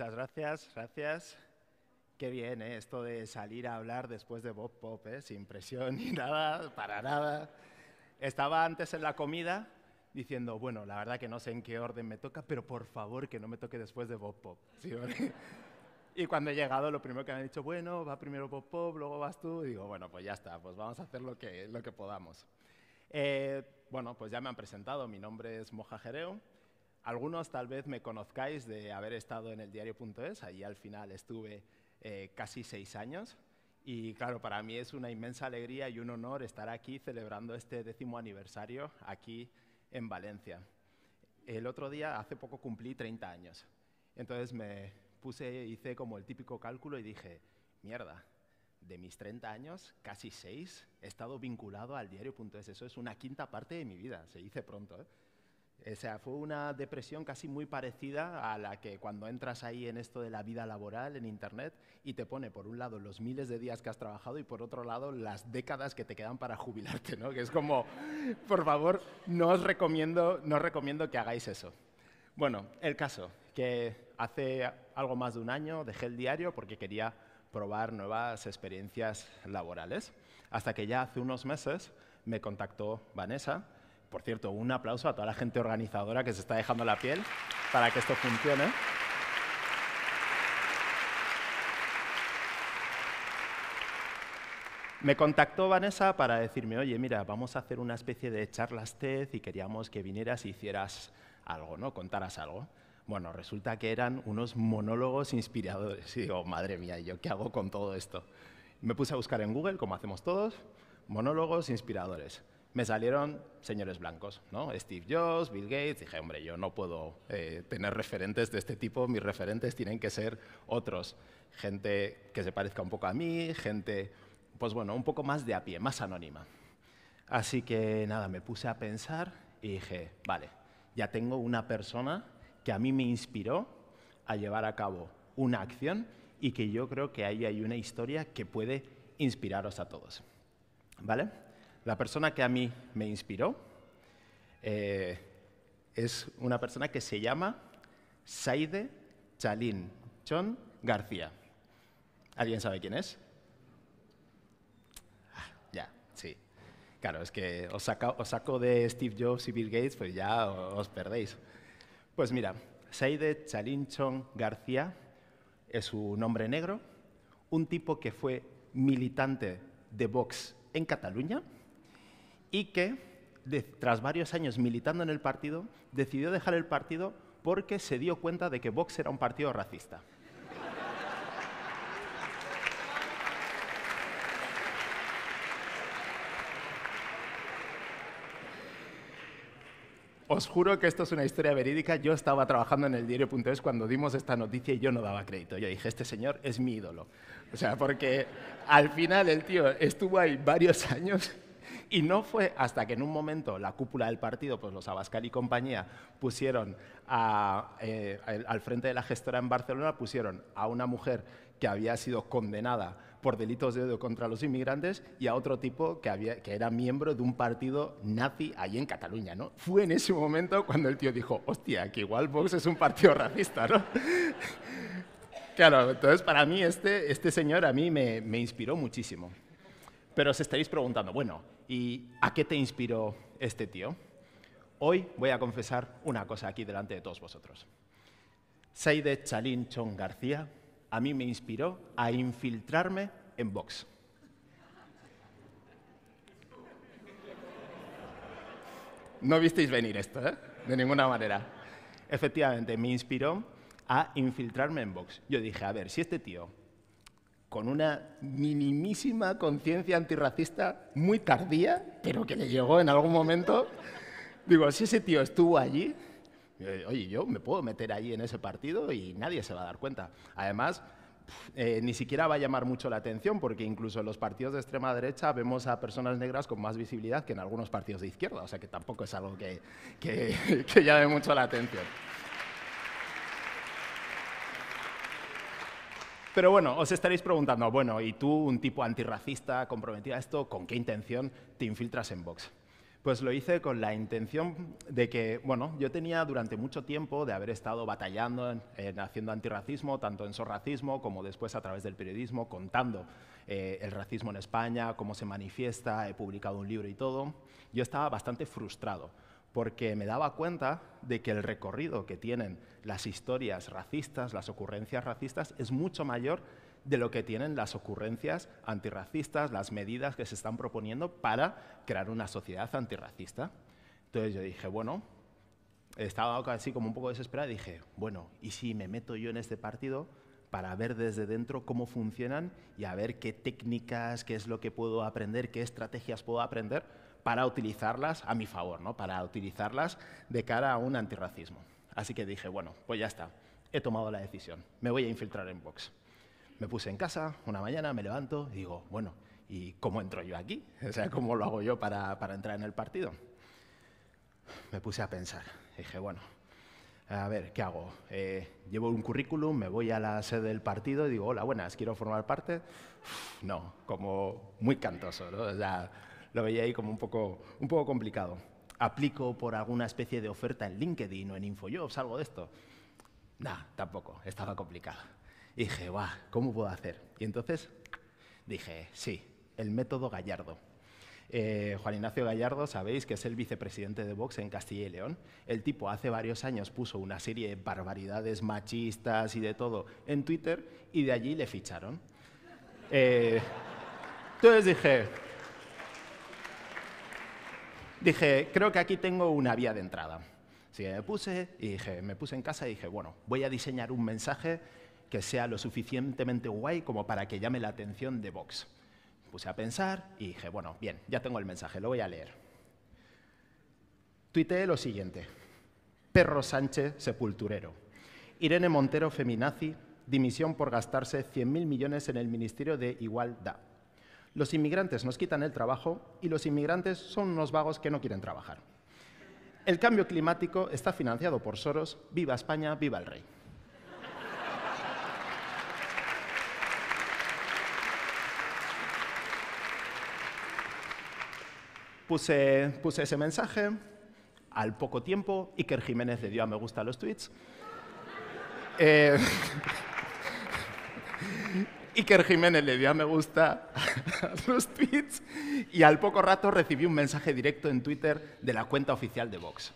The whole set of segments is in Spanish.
Muchas gracias, gracias. Qué bien, ¿eh? esto de salir a hablar después de Bob Pop, ¿eh? sin presión ni nada, para nada. Estaba antes en la comida diciendo, bueno, la verdad que no sé en qué orden me toca, pero por favor que no me toque después de Bob Pop. y cuando he llegado, lo primero que me han dicho, bueno, va primero Bob Pop, luego vas tú. Y digo, bueno, pues ya está, pues vamos a hacer lo que, lo que podamos. Eh, bueno, pues ya me han presentado, mi nombre es Moja Jereo. Algunos tal vez me conozcáis de haber estado en el diario.es, allí al final estuve eh, casi seis años y claro, para mí es una inmensa alegría y un honor estar aquí celebrando este décimo aniversario aquí en Valencia. El otro día, hace poco cumplí 30 años, entonces me puse, hice como el típico cálculo y dije, mierda, de mis 30 años, casi seis, he estado vinculado al diario.es, eso es una quinta parte de mi vida, se dice pronto. ¿eh? O sea, fue una depresión casi muy parecida a la que cuando entras ahí en esto de la vida laboral en Internet y te pone, por un lado, los miles de días que has trabajado y, por otro lado, las décadas que te quedan para jubilarte, ¿no? Que es como, por favor, no os recomiendo, no os recomiendo que hagáis eso. Bueno, el caso, que hace algo más de un año dejé el diario porque quería probar nuevas experiencias laborales, hasta que ya hace unos meses me contactó Vanessa por cierto, un aplauso a toda la gente organizadora que se está dejando la piel para que esto funcione. Me contactó Vanessa para decirme, oye, mira, vamos a hacer una especie de charlas TED y queríamos que vinieras y hicieras algo, ¿no? Contaras algo. Bueno, resulta que eran unos monólogos inspiradores. Y digo, madre mía, ¿yo qué hago con todo esto? Me puse a buscar en Google, como hacemos todos, monólogos inspiradores me salieron señores blancos, ¿no? Steve Jobs, Bill Gates, dije, hombre, yo no puedo eh, tener referentes de este tipo, mis referentes tienen que ser otros, gente que se parezca un poco a mí, gente, pues bueno, un poco más de a pie, más anónima. Así que nada, me puse a pensar y dije, vale, ya tengo una persona que a mí me inspiró a llevar a cabo una acción y que yo creo que ahí hay una historia que puede inspiraros a todos, ¿vale? la persona que a mí me inspiró eh, es una persona que se llama Saide Chalinchon García. ¿Alguien sabe quién es? Ah, ya, sí. Claro, es que os, saco de Steve Jobs y Bill Gates, pues ya os perdéis. Pues mira, Saide Chalinchon García es un hombre negro, un tipo que fue militante de Vox en Cataluña, y que, tras varios años militando en el partido, decidió dejar el partido porque se dio cuenta de que Vox era un partido racista. Os juro que esto es una historia verídica. Yo estaba trabajando en el diario.es cuando dimos esta noticia y yo no daba crédito. Yo dije, este señor es mi ídolo. O sea, porque al final el tío estuvo ahí varios años Y no fue hasta que en un momento la cúpula del partido, pues los Abascal y compañía, pusieron eh, al frente de la gestora en Barcelona, pusieron a una mujer que había sido condenada por delitos de odio contra los inmigrantes y a otro tipo que, había, que era miembro de un partido nazi allí en Cataluña, ¿no? Fue en ese momento cuando el tío dijo, hostia, que igual Vox es un partido racista, ¿no? claro, entonces para mí este, este señor a mí me, me inspiró muchísimo. Pero os estaréis preguntando, bueno, ¿y a qué te inspiró este tío? Hoy voy a confesar una cosa aquí delante de todos vosotros. Seide Chalín García a mí me inspiró a infiltrarme en Vox. No visteis venir esto, ¿eh? De ninguna manera. Efectivamente, me inspiró a infiltrarme en Vox. Yo dije, a ver, si este tío con una minimísima conciencia antirracista muy tardía, pero que le llegó en algún momento. Digo, si ese tío estuvo allí, eh, oye, yo me puedo meter allí en ese partido y nadie se va a dar cuenta. Además, eh, ni siquiera va a llamar mucho la atención, porque incluso en los partidos de extrema derecha vemos a personas negras con más visibilidad que en algunos partidos de izquierda, o sea que tampoco es algo que, que, que llame mucho la atención. Pero bueno, os estaréis preguntando, bueno, ¿y tú, un tipo antirracista comprometido a esto, con qué intención te infiltras en Vox? Pues lo hice con la intención de que, bueno, yo tenía durante mucho tiempo de haber estado batallando, en, haciendo antirracismo, tanto en su racismo como después a través del periodismo, contando eh, el racismo en España, cómo se manifiesta, he publicado un libro y todo. Yo estaba bastante frustrado porque me daba cuenta de que el recorrido que tienen las historias racistas, las ocurrencias racistas, es mucho mayor de lo que tienen las ocurrencias antirracistas, las medidas que se están proponiendo para crear una sociedad antirracista. Entonces yo dije, bueno, estaba casi como un poco desesperada y dije, bueno, ¿y si me meto yo en este partido para ver desde dentro cómo funcionan y a ver qué técnicas, qué es lo que puedo aprender, qué estrategias puedo aprender para utilizarlas a mi favor, ¿no? para utilizarlas de cara a un antirracismo. Así que dije, bueno, pues ya está, he tomado la decisión, me voy a infiltrar en Vox. Me puse en casa, una mañana me levanto y digo, bueno, ¿y cómo entro yo aquí? O sea, ¿cómo lo hago yo para, entrar en el partido? Me puse a pensar, dije, bueno, a ver, ¿qué hago? Eh, llevo un currículum, me voy a la sede del partido y digo, hola, buenas, quiero formar parte. no, como muy cantoso, ¿no? O sea, lo veía ahí como un poco, un poco complicado. ¿Aplico por alguna especie de oferta en LinkedIn o en InfoJobs, algo de esto? Nah, tampoco, estaba complicado. Y dije, ¿cómo puedo hacer? Y entonces dije, sí, el método Gallardo. Eh, Juan Ignacio Gallardo, sabéis que es el vicepresidente de Vox en Castilla y León. El tipo hace varios años puso una serie de barbaridades machistas y de todo en Twitter y de allí le ficharon. Eh, entonces dije, dije, creo que aquí tengo una vía de entrada. Así que me puse, y dije, me puse en casa y dije, bueno, voy a diseñar un mensaje que sea lo suficientemente guay como para que llame la atención de Vox. puse a pensar y dije, bueno, bien, ya tengo el mensaje, lo voy a leer. Tuiteé lo siguiente. Perro Sánchez, sepulturero. Irene Montero, feminazi, dimisión por gastarse 100.000 millones en el Ministerio de Igualdad. Los inmigrantes nos quitan el trabajo y los inmigrantes son unos vagos que no quieren trabajar. El cambio climático está financiado por Soros. Viva España, viva el rey. Puse, ese mensaje. Al poco tiempo, Iker Jiménez le dio a me gusta a los tweets. Eh, que Jiménez le dio a me gusta a los tweets y al poco rato recibí un mensaje directo en Twitter de la cuenta oficial de Vox.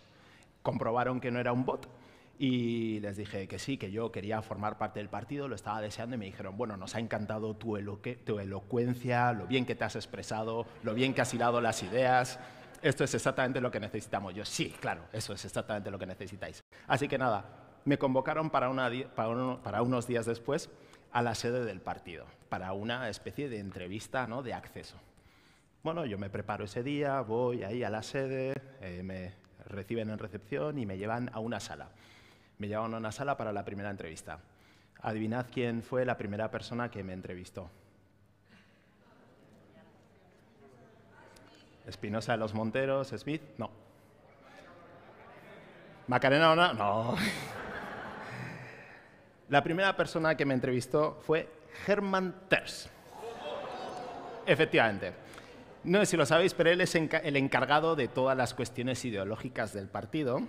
Comprobaron que no era un bot y les dije que sí, que yo quería formar parte del partido, lo estaba deseando y me dijeron, bueno, nos ha encantado tu, elocuencia, lo bien que te has expresado, lo bien que has hilado las ideas esto es exactamente lo que necesitamos. Yo, sí, claro, eso es exactamente lo que necesitáis. Así que nada, me convocaron para, una, para unos días después a la sede del partido para una especie de entrevista ¿no? de acceso. Bueno, yo me preparo ese día, voy ahí a la sede, eh, me reciben en recepción y me llevan a una sala. Me llevan a una sala para la primera entrevista. Adivinad quién fue la primera persona que me entrevistó. Espinosa de los Monteros, Smith, no. Macarena no? no. La primera persona que me entrevistó fue Herman Terz. Efectivamente. No sé si lo sabéis, pero él es el encargado de todas las cuestiones ideológicas del partido.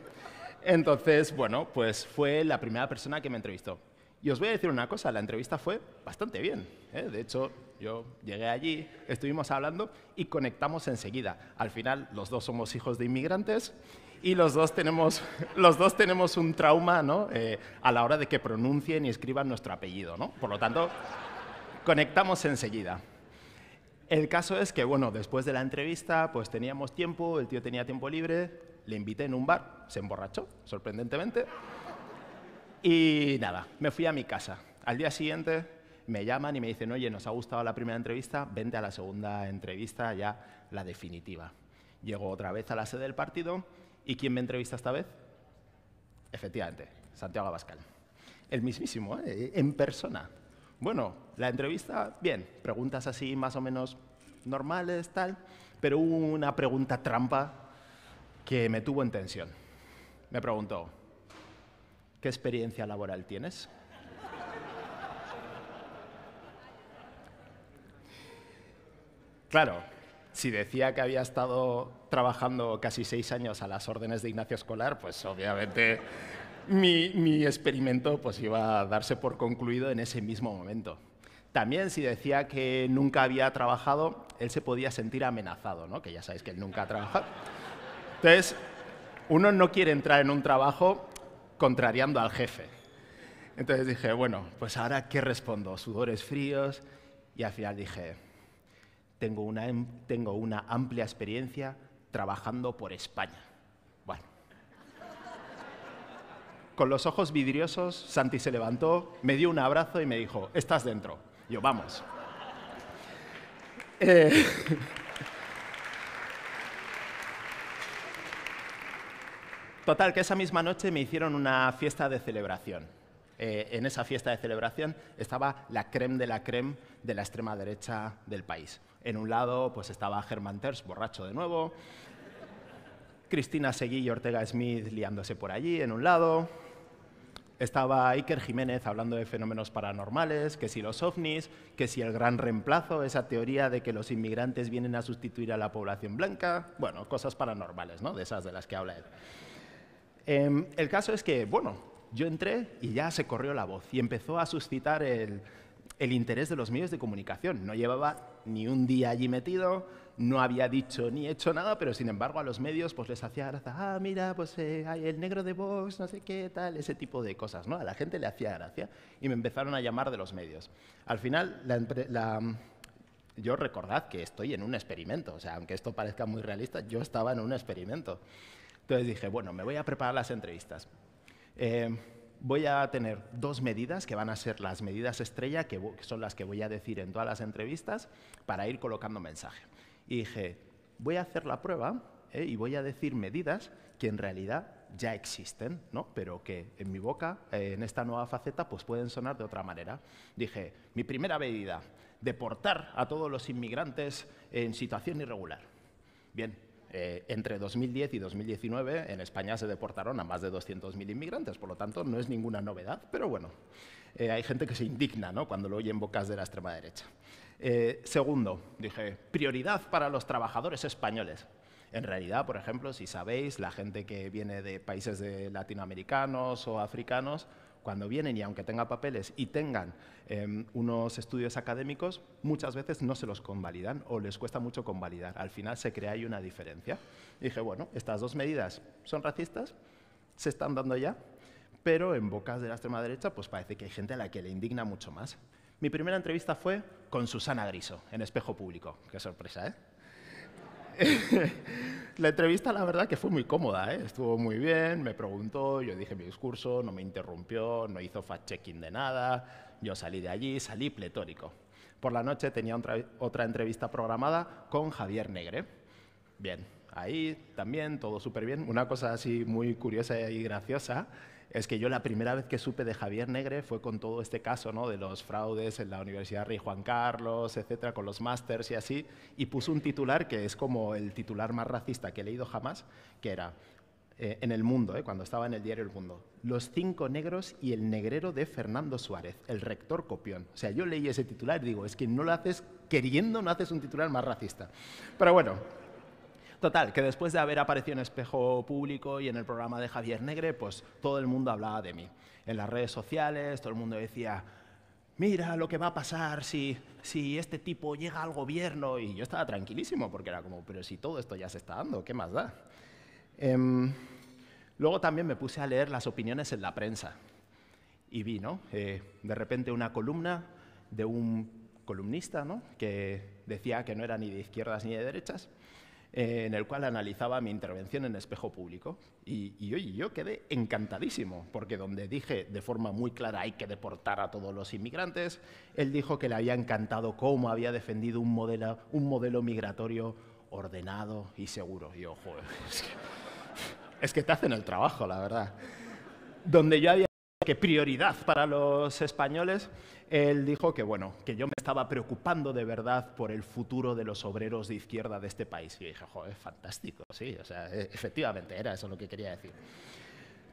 Entonces, bueno, pues fue la primera persona que me entrevistó. Y os voy a decir una cosa, la entrevista fue bastante bien. ¿eh? De hecho, yo llegué allí, estuvimos hablando y conectamos enseguida. Al final, los dos somos hijos de inmigrantes y los dos tenemos, los dos tenemos un trauma ¿no? Eh, a la hora de que pronuncien y escriban nuestro apellido. ¿no? Por lo tanto, conectamos enseguida. El caso es que, bueno, después de la entrevista, pues teníamos tiempo, el tío tenía tiempo libre, le invité en un bar, se emborrachó, sorprendentemente. Y nada, me fui a mi casa. Al día siguiente me llaman y me dicen, oye, nos ha gustado la primera entrevista, vente a la segunda entrevista, ya la definitiva. Llego otra vez a la sede del partido ¿Y quién me entrevista esta vez? Efectivamente, Santiago Abascal. El mismísimo, ¿eh? en persona. Bueno, la entrevista, bien, preguntas así más o menos normales, tal, pero hubo una pregunta trampa que me tuvo en tensión. Me preguntó, ¿qué experiencia laboral tienes? Claro, si decía que había estado trabajando casi seis años a las órdenes de Ignacio Escolar, pues obviamente mi, experimento pues iba a darse por concluido en ese mismo momento. También si decía que nunca había trabajado, él se podía sentir amenazado, ¿no? que ya sabéis que él nunca ha trabajado. Entonces, uno no quiere entrar en un trabajo contrariando al jefe. Entonces dije, bueno, pues ahora ¿qué respondo? Sudores fríos. Y al final dije, tengo una, em, tengo una amplia experiencia trabajando por España. Bueno. Con los ojos vidriosos, Santi se levantó, me dio un abrazo y me dijo, estás dentro. Yo, vamos. Eh, total, que esa misma noche me hicieron una fiesta de celebración. Eh, en esa fiesta de celebración estaba la creme de la creme de la extrema derecha del país. En un lado pues estaba Germán Terz, borracho de nuevo, Cristina Seguí y Ortega Smith liándose por allí, en un lado, estaba Iker Jiménez hablando de fenómenos paranormales, que si los ovnis, que si el gran reemplazo, esa teoría de que los inmigrantes vienen a sustituir a la población blanca, bueno, cosas paranormales, ¿no? De esas de las que habla él. Em, el caso es que, bueno, yo entré y ya se corrió la voz y empezó a suscitar el, interés de los medios de comunicación. No llevaba ni un día allí metido, no había dicho ni hecho nada, pero sin embargo a los medios pues les hacía gracia, ah, mira, pues eh, hay el negro de Vox, no sé qué, tal, ese tipo de cosas, ¿no? A la gente le hacía gracia y me empezaron a llamar de los medios. Al final, yo recordad que estoy en un experimento, o sea, aunque esto parezca muy realista, yo estaba en un experimento. Entonces dije, bueno, me voy a preparar las entrevistas. Eh, voy a tener dos medidas que van a ser las medidas estrella, que, son las que voy a decir en todas las entrevistas, para ir colocando mensaje. Y dije, voy a hacer la prueba eh, y voy a decir medidas que en realidad ya existen, ¿no? pero que en mi boca, eh, en esta nueva faceta, pues pueden sonar de otra manera. Dije, mi primera medida, deportar a todos los inmigrantes en situación irregular. Bien, eh, entre 2010 y 2019 en España se deportaron a más de 200.000 inmigrantes, por lo tanto no es ninguna novedad, pero bueno, eh, hay gente que se indigna ¿no? cuando lo oyen bocas de la extrema derecha. Eh, segundo, dije, prioridad para los trabajadores españoles. En realidad, por ejemplo, si sabéis, la gente que viene de países latinoamericanos o africanos, cuando vienen y aunque tengan papeles y tengan em, unos estudios académicos, muchas veces no se los convalidan o les cuesta mucho convalidar. Al final se crea ahí una diferencia. dije, bueno, estas dos medidas son racistas, se están dando ya, pero en bocas de la extrema derecha pues parece que hay gente a la que le indigna mucho más. Mi primera entrevista fue con Susana Griso, en Espejo Público. Qué sorpresa, ¿eh? La entrevista, la verdad, que fue muy cómoda, ¿eh? estuvo muy bien, me preguntó, yo dije mi discurso, no me interrumpió, no hizo fact-checking de nada, yo salí de allí, salí pletórico. Por la noche tenía otra entrevista programada con Javier Negre. Bien, ahí también todo súper bien. Una cosa así muy curiosa y graciosa es que yo la primera vez que supe de Javier Negre fue con todo este caso ¿no? de los fraudes en la Universidad Rey Juan Carlos, etcétera, con los másters y así, y puso un titular que es como el titular más racista que he leído jamás, que era eh, en el mundo, ¿eh? cuando estaba en el diario El Mundo, los cinco negros y el negrero de Fernando Suárez, el rector copión. O sea, yo leí ese titular y digo, es que no lo haces queriendo, no haces un titular más racista. Pero bueno. Total, que después de haber aparecido en Espejo Público y en el programa de Javier Negre, pues todo el mundo hablaba de mí. En las redes sociales todo el mundo decía, mira lo que va a pasar si, este tipo llega al gobierno. Y yo estaba tranquilísimo porque era como, pero si todo esto ya se está dando, ¿qué más da? Em, luego también me puse a leer las opiniones en la prensa y vi, ¿no? Eh, de repente una columna de un columnista, ¿no? Que decía que no era ni de izquierdas ni de derechas eh, en el cual analizaba mi intervención en Espejo Público. Y, y, yo quedé encantadísimo, porque donde dije de forma muy clara hay que deportar a todos los inmigrantes, él dijo que le había encantado cómo había defendido un modelo, un modelo migratorio ordenado y seguro. Y ojo es que, es que te hacen el trabajo, la verdad donde yo había que prioridad para los españoles, él dijo que, bueno, que yo me estaba preocupando de verdad por el futuro de los obreros de izquierda de este país. Y yo dije, joder, fantástico, sí, o sea, e-, efectivamente era eso lo que quería decir.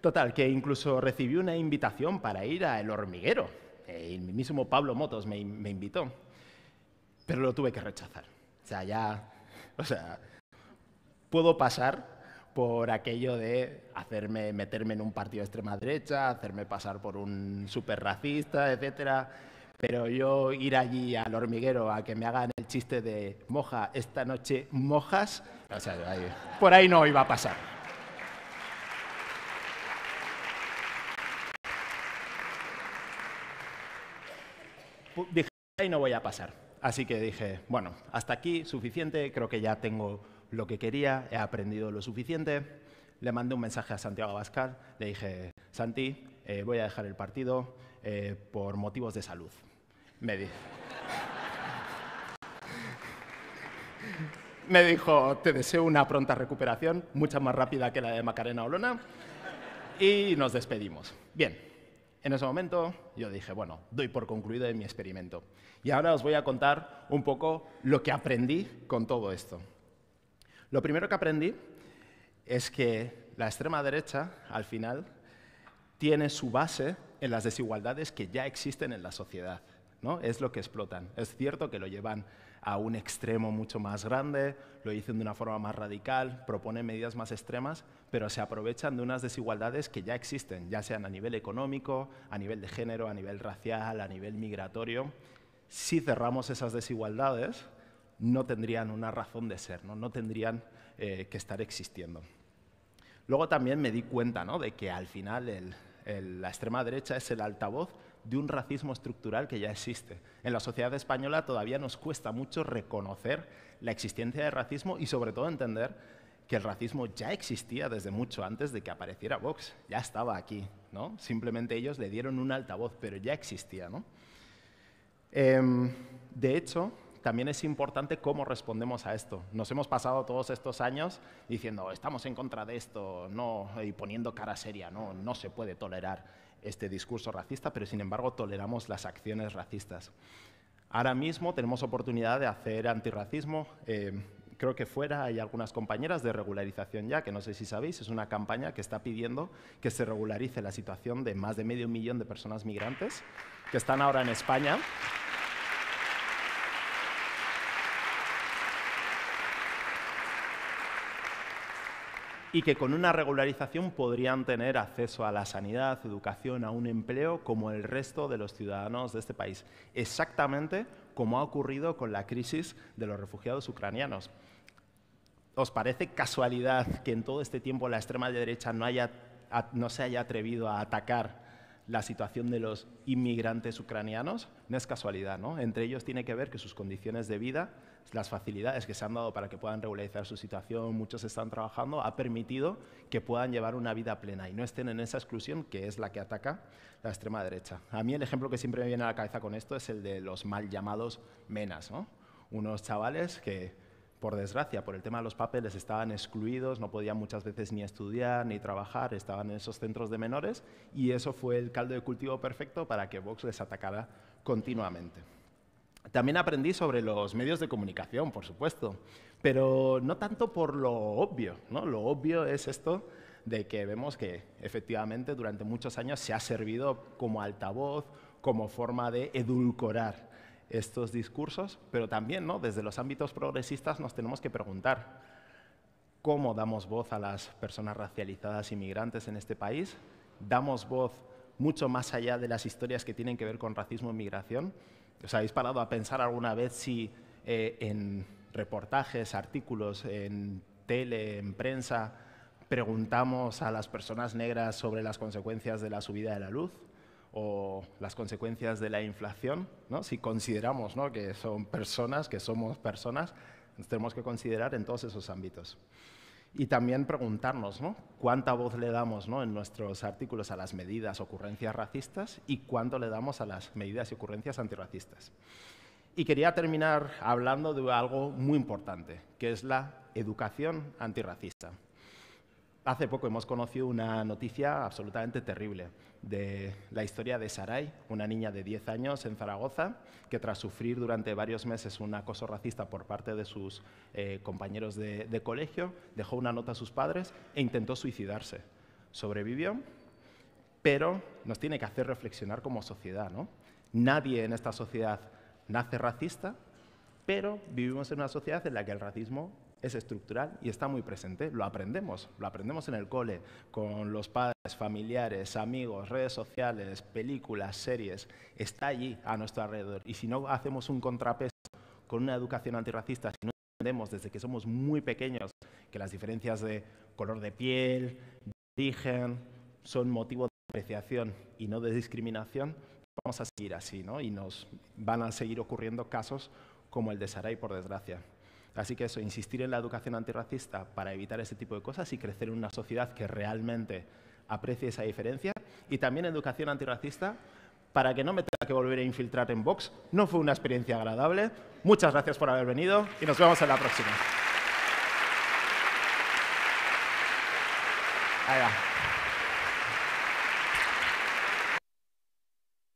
Total, que incluso recibí una invitación para ir a El Hormiguero. El mismo Pablo Motos me, me invitó, pero lo tuve que rechazar. O sea, ya, o sea, puedo pasar por aquello de hacerme, meterme en un partido de extrema derecha, hacerme pasar por un súper racista, etcétera. Pero yo ir allí al hormiguero a que me hagan el chiste de moja, esta noche mojas, por ahí no iba a pasar. Dije, ahí no voy a pasar. Así que dije, bueno, hasta aquí suficiente, creo que ya tengo lo que quería, he aprendido lo suficiente. Le mandé un mensaje a Santiago Abascal, le dije, Santi, eh, voy a dejar el partido eh, por motivos de salud. Me, Me dijo, te deseo una pronta recuperación, mucha más rápida que la de Macarena Olona, y nos despedimos. Bien, en ese momento yo dije, bueno, doy por concluido mi experimento. Y ahora os voy a contar un poco lo que aprendí con todo esto. Lo primero que aprendí es que la extrema derecha, al final, tiene su base en las desigualdades que ya existen en la sociedad. ¿no? Es lo que explotan. Es cierto que lo llevan a un extremo mucho más grande, lo dicen de una forma más radical, proponen medidas más extremas, pero se aprovechan de unas desigualdades que ya existen, ya sean a nivel económico, a nivel de género, a nivel racial, a nivel migratorio. Si cerramos esas desigualdades, no tendrían una razón de ser, no, no tendrían eh, que estar existiendo. Luego también me di cuenta ¿no? de que al final la extrema derecha es el altavoz de un racismo estructural que ya existe. En la sociedad española todavía nos cuesta mucho reconocer la existencia de racismo y sobre todo entender que el racismo ya existía desde mucho antes de que apareciera Vox, ya estaba aquí, ¿no? Simplemente ellos le dieron un altavoz, pero ya existía, em, de hecho, también es importante cómo respondemos a esto. Nos hemos pasado todos estos años diciendo, estamos en contra de esto, no, y poniendo cara seria, no, no se puede tolerar este discurso racista, pero sin embargo toleramos las acciones racistas. Ahora mismo tenemos oportunidad de hacer antirracismo. Eh, creo que fuera hay algunas compañeras de regularización ya, que no sé si sabéis, es una campaña que está pidiendo que se regularice la situación de más de medio millón de personas migrantes que están ahora en España. y que con una regularización podrían tener acceso a la sanidad, educación, a un empleo como el resto de los ciudadanos de este país, exactamente como ha ocurrido con la crisis de los refugiados ucranianos. ¿Os parece casualidad que en todo este tiempo la extrema derecha no, se haya atrevido a atacar la situación de los inmigrantes ucranianos? No es casualidad, Entre ellos tiene que ver que sus condiciones de vida las facilidades que se han dado para que puedan regularizar su situación, muchos están trabajando, ha permitido que puedan llevar una vida plena y no estén en esa exclusión que es la que ataca la extrema derecha. A mí el ejemplo que siempre me viene a la cabeza con esto es el de los mal llamados menas, unos chavales que por desgracia, por el tema de los papeles, estaban excluidos, no podían muchas veces ni estudiar ni trabajar, estaban en esos centros de menores y eso fue el caldo de cultivo perfecto para que Vox les atacara continuamente. También aprendí sobre los medios de comunicación, por supuesto, pero no tanto por lo obvio, ¿no? Lo obvio es esto de que vemos que efectivamente durante muchos años se ha servido como altavoz, como forma de edulcorar estos discursos, pero también ¿no? desde los ámbitos progresistas nos tenemos que preguntar cómo damos voz a las personas racializadas y migrantes en este país, damos voz mucho más allá de las historias que tienen que ver con racismo y e migración, ¿Os habéis parado a pensar alguna vez si eh, en reportajes, artículos, en tele, en prensa, preguntamos a las personas negras sobre las consecuencias de la subida de la luz o las consecuencias de la inflación? ¿no? Si consideramos ¿no? que son personas, que somos personas, nos tenemos que considerar en todos esos ámbitos. Y también preguntarnos cuánta voz le damos en nuestros artículos a las medidas, ocurrencias racistas y cuánto le damos a las medidas y ocurrencias antirracistas. Y quería terminar hablando de algo muy importante, que es la educación antirracista. Hace poco hemos conocido una noticia absolutamente terrible de la historia de Sarai, una niña de 10 años en Zaragoza, que tras sufrir durante varios meses un acoso racista por parte de sus eh, compañeros de, colegio, dejó una nota a sus padres e intentó suicidarse. Sobrevivió, pero nos tiene que hacer reflexionar como sociedad. Nadie en esta sociedad nace racista, pero vivimos en una sociedad en la que el racismo es estructural y está muy presente. Lo aprendemos, lo aprendemos en el cole, con los padres, familiares, amigos, redes sociales, películas, series. Está allí a nuestro alrededor. Y si no hacemos un contrapeso con una educación antirracista, si no entendemos desde que somos muy pequeños que las diferencias de color de piel, de origen, son motivo de apreciación y no de discriminación, vamos a seguir así, Y nos van a seguir ocurriendo casos como el de Saray, por desgracia. Así que eso, insistir en la educación antirracista para evitar ese tipo de cosas y crecer en una sociedad que realmente aprecie esa diferencia. Y también educación antirracista para que no me tenga que volver a infiltrar en Vox. No fue una experiencia agradable. Muchas gracias por haber venido y nos vemos en la próxima.